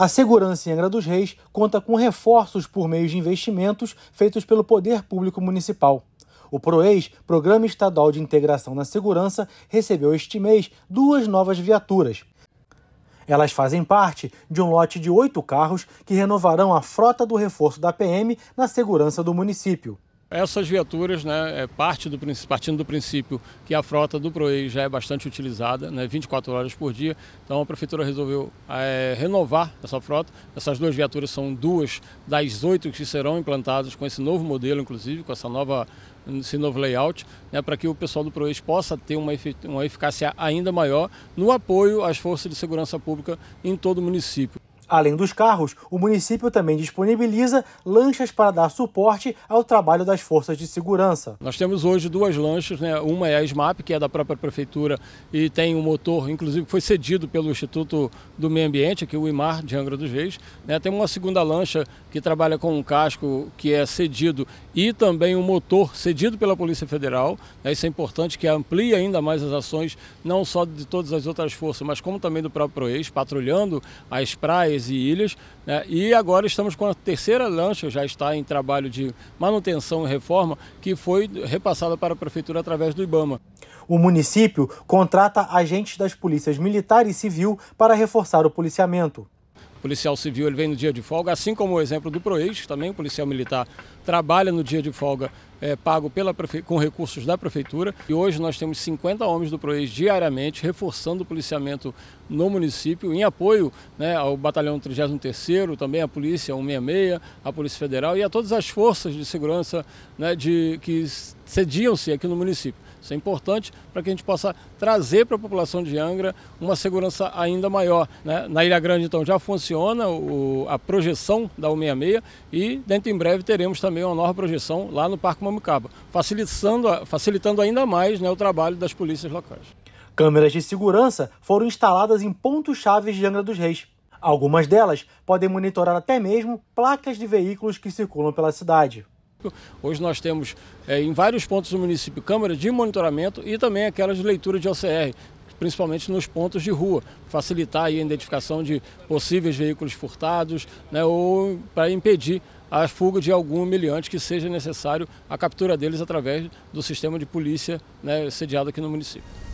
A segurança em Angra dos Reis conta com reforços por meio de investimentos feitos pelo Poder Público Municipal. O Proeis, Programa Estadual de Integração na Segurança, recebeu este mês duas novas viaturas. Elas fazem parte de um lote de oito carros que renovarão a frota do reforço da PM na segurança do município. Essas viaturas, né, é parte do, partindo do princípio que a frota do PROEI já é bastante utilizada, né, 24 horas por dia, então a Prefeitura resolveu é, renovar essa frota. Essas duas viaturas são duas das oito que serão implantadas com esse novo modelo, inclusive, com essa nova, esse novo layout, né, para que o pessoal do PROEI possa ter uma, uma eficácia ainda maior no apoio às forças de segurança pública em todo o município. Além dos carros, o município também disponibiliza lanchas para dar suporte ao trabalho das forças de segurança. Nós temos hoje duas lanchas, né? uma é a SMAP, que é da própria prefeitura e tem um motor, inclusive foi cedido pelo Instituto do Meio Ambiente, aqui o IMAR de Angra dos Reis. Né? Tem uma segunda lancha que trabalha com um casco que é cedido e também um motor cedido pela Polícia Federal. Né? Isso é importante que amplie ainda mais as ações, não só de todas as outras forças, mas como também do próprio PROEX, patrulhando as praias e ilhas. Né? E agora estamos com a terceira lancha, já está em trabalho de manutenção e reforma, que foi repassada para a Prefeitura através do IBAMA. O município contrata agentes das polícias militar e civil para reforçar o policiamento. O policial civil ele vem no dia de folga, assim como o exemplo do PROEX, também o policial militar trabalha no dia de folga é, pago pela com recursos da prefeitura. E hoje nós temos 50 homens do PROEX diariamente reforçando o policiamento no município, em apoio né, ao Batalhão 33º, também à Polícia 166, à Polícia Federal e a todas as forças de segurança né, de, que sediam-se aqui no município. Isso é importante para que a gente possa trazer para a população de Angra uma segurança ainda maior. Né? Na Ilha Grande, então, já funciona o, a projeção da 166 e dentro em breve teremos também também uma nova projeção lá no Parque Mamucaba, facilitando, facilitando ainda mais né, o trabalho das polícias locais. Câmeras de segurança foram instaladas em pontos chaves de Angra dos Reis. Algumas delas podem monitorar até mesmo placas de veículos que circulam pela cidade. Hoje nós temos é, em vários pontos do município câmeras de monitoramento e também aquelas de leitura de OCR, principalmente nos pontos de rua, facilitar a identificação de possíveis veículos furtados né, ou para impedir a fuga de algum humilhante que seja necessário a captura deles através do sistema de polícia né, sediado aqui no município.